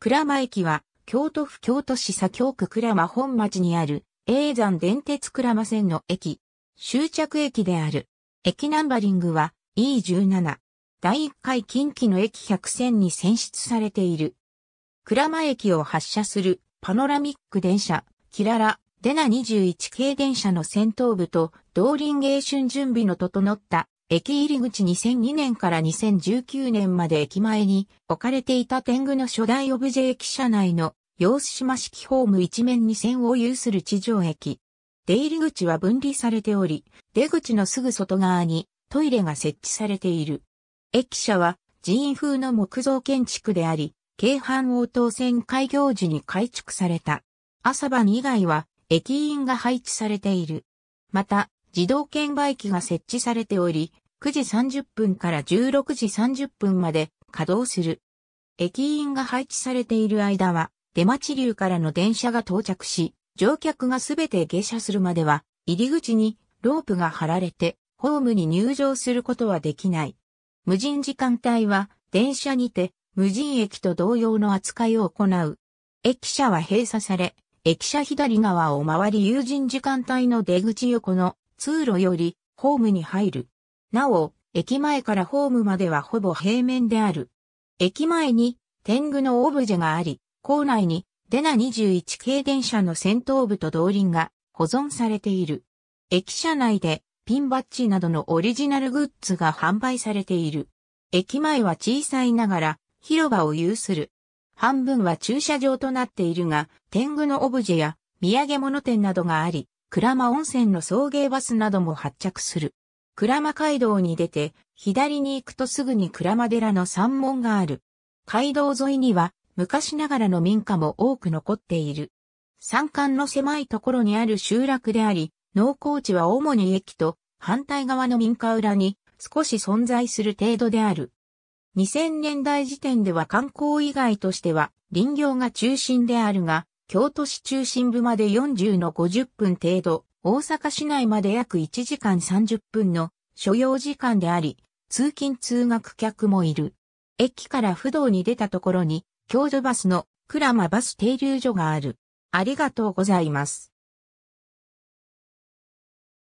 倉間駅は、京都府京都市左京区倉間本町にある、永山電鉄倉間線の駅、終着駅である。駅ナンバリングは E17。第1回近畿の駅100線に選出されている。倉間駅を発車するパノラミック電車、キララ、デナ21系電車の先頭部と、道輪迎春準備の整った駅入り口2002年から2019年まで駅前に置かれていた天狗の初代オブジェ駅舎内の洋子島式ホーム一面に線を有する地上駅。出入り口は分離されており、出口のすぐ外側にトイレが設置されている。駅舎は人員風の木造建築であり、京阪応答線開業時に改築された。朝晩以外は駅員が配置されている。また、自動券売機が設置されており、9時30分から16時30分まで稼働する。駅員が配置されている間は、出町流からの電車が到着し、乗客がすべて下車するまでは、入り口にロープが張られて、ホームに入場することはできない。無人時間帯は、電車にて、無人駅と同様の扱いを行う。駅舎は閉鎖され、駅舎左側を回り有人時間帯の出口横の通路よりホームに入る。なお、駅前からホームまではほぼ平面である。駅前に天狗のオブジェがあり、構内にデナ21系電車の先頭部と動輪が保存されている。駅舎内でピンバッジなどのオリジナルグッズが販売されている。駅前は小さいながら広場を有する。半分は駐車場となっているが、天狗のオブジェや土産物店などがあり、鞍馬温泉の送迎バスなども発着する。鞍馬街道に出て、左に行くとすぐに鞍馬寺の山門がある。街道沿いには、昔ながらの民家も多く残っている。山間の狭いところにある集落であり、農耕地は主に駅と反対側の民家裏に少し存在する程度である。2000年代時点では観光以外としては林業が中心であるが、京都市中心部まで40の50分程度、大阪市内まで約1時間30分の所要時間であり、通勤通学客もいる。駅から不動に出たところに、郷土バスのラマバス停留所がある。ありがとうございます。